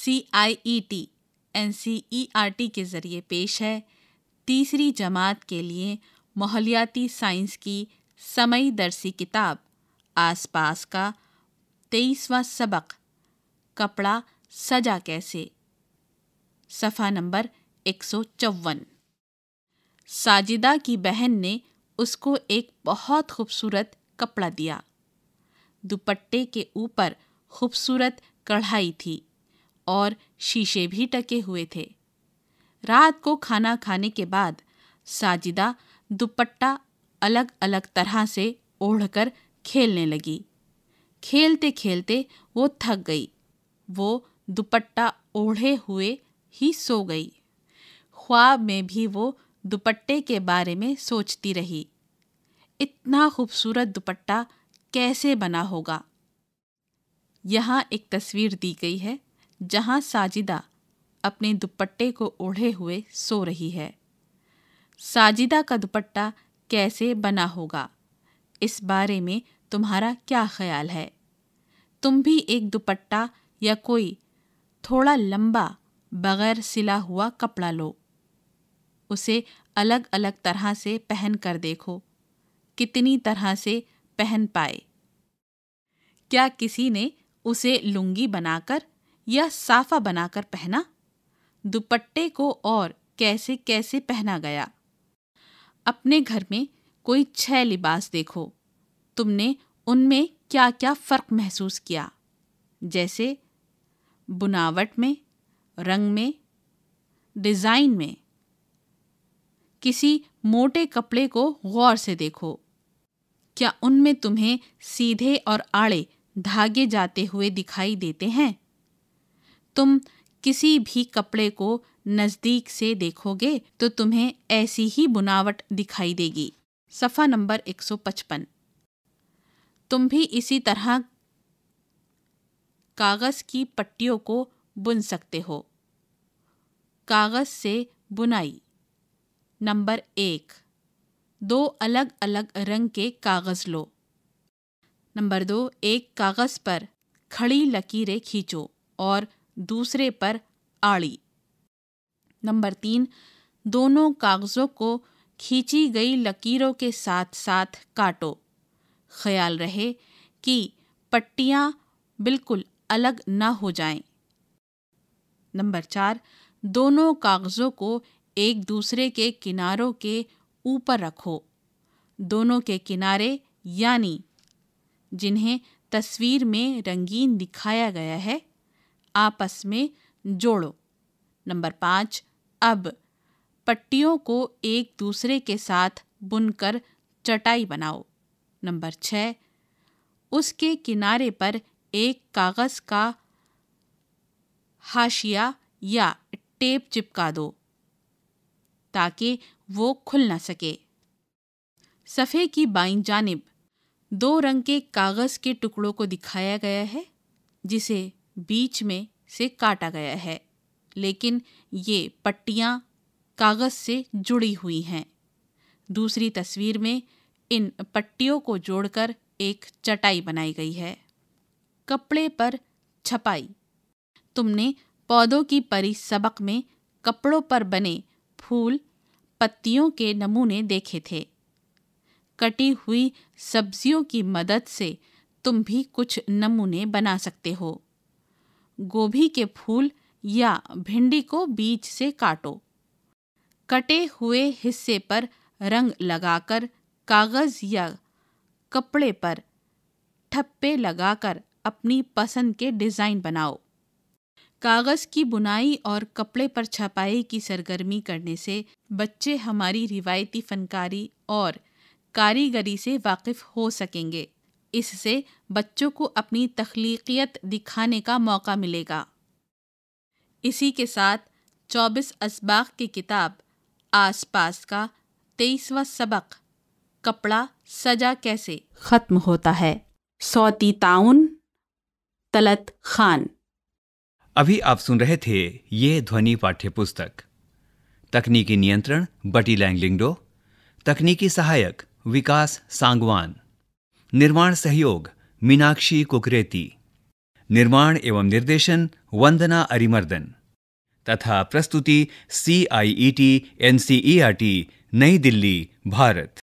C I E T N C E R T के ज़रिए पेश है तीसरी जमात के लिए माहौलियाती साइंस की समय दर्सी किताब आसपास का तेईसवा सबक कपड़ा सजा कैसे सफ़ा नंबर एक सौ चौवन साजिदा की बहन ने उसको एक बहुत खूबसूरत कपड़ा दिया दुपट्टे के ऊपर खूबसूरत कढ़ाई थी और शीशे भी टके हुए थे रात को खाना खाने के बाद साजिदा दुपट्टा अलग अलग तरह से ओढ़कर खेलने लगी खेलते खेलते वो थक गई वो दुपट्टा ओढ़े हुए ही सो गई ख्वाब में भी वो दुपट्टे के बारे में सोचती रही इतना खूबसूरत दुपट्टा कैसे बना होगा यहाँ एक तस्वीर दी गई है जहां साजिदा अपने दुपट्टे को ओढ़े हुए सो रही है साजिदा का दुपट्टा कैसे बना होगा इस बारे में तुम्हारा क्या ख्याल है तुम भी एक दुपट्टा या कोई थोड़ा लंबा बगैर सिला हुआ कपड़ा लो उसे अलग अलग तरह से पहन कर देखो कितनी तरह से पहन पाए क्या किसी ने उसे लुंगी बनाकर या साफा बनाकर पहना दुपट्टे को और कैसे कैसे पहना गया अपने घर में कोई छह लिबास देखो तुमने उनमें क्या क्या फ़र्क महसूस किया जैसे बुनावट में रंग में डिज़ाइन में किसी मोटे कपड़े को गौर से देखो क्या उनमें तुम्हें सीधे और आड़े धागे जाते हुए दिखाई देते हैं तुम किसी भी कपड़े को नज़दीक से देखोगे तो तुम्हें ऐसी ही बुनावट दिखाई देगी सफ़ा नंबर 155 तुम भी इसी तरह कागज़ की पट्टियों को बुन सकते हो कागज़ से बुनाई नंबर एक दो अलग अलग रंग के कागज़ लो नंबर दो एक कागज़ पर खड़ी लकीरें खींचो और दूसरे पर आड़ी नंबर तीन दोनों कागज़ों को खींची गई लकीरों के साथ साथ काटो ख्याल रहे कि पट्टियां बिल्कुल अलग ना हो जाएं। नंबर चार दोनों कागज़ों को एक दूसरे के किनारों के ऊपर रखो दोनों के किनारे यानी जिन्हें तस्वीर में रंगीन दिखाया गया है आपस में जोड़ो नंबर पाँच अब पट्टियों को एक दूसरे के साथ बुनकर चटाई बनाओ नंबर छः उसके किनारे पर एक कागज़ का हाशिया या टेप चिपका दो ताकि वो खुल ना सके सफ़े की बाई जानब दो रंग के कागज़ के टुकड़ों को दिखाया गया है जिसे बीच में से काटा गया है लेकिन ये पट्टियाँ कागज़ से जुड़ी हुई हैं दूसरी तस्वीर में इन पट्टियों को जोड़कर एक चटाई बनाई गई है कपड़े पर छपाई तुमने पौधों की परी सबक में कपड़ों पर बने फूल पत्तियों के नमूने देखे थे कटी हुई सब्जियों की मदद से तुम भी कुछ नमूने बना सकते हो गोभी के फूल या भिंडी को बीज से काटो कटे हुए हिस्से पर रंग लगाकर कागज या कपड़े पर ठप्पे लगाकर अपनी पसंद के डिज़ाइन बनाओ कागज़ की बुनाई और कपड़े पर छपाई की सरगर्मी करने से बच्चे हमारी रिवायती फनकारी और कारीगरी से वाकिफ़ हो सकेंगे इससे बच्चों को अपनी तख्लीकियत दिखाने का मौका मिलेगा इसी के साथ 24 असबाक की किताब आसपास का तेईसवा सबक कपड़ा सजा कैसे ख़त्म होता है सौती ताउन तलत खान अभी आप सुन रहे थे ये ध्वनि पाठ्य पुस्तक तकनीकी नियंत्रण बटी लैंगलिंगडो तकनीकी सहायक विकास सांगवान निर्माण सहयोग मीनाक्षी कुकरेती निर्माण एवं निर्देशन वंदना अरिमर्दन तथा प्रस्तुति C I E T N C E R T New Delhi Bharat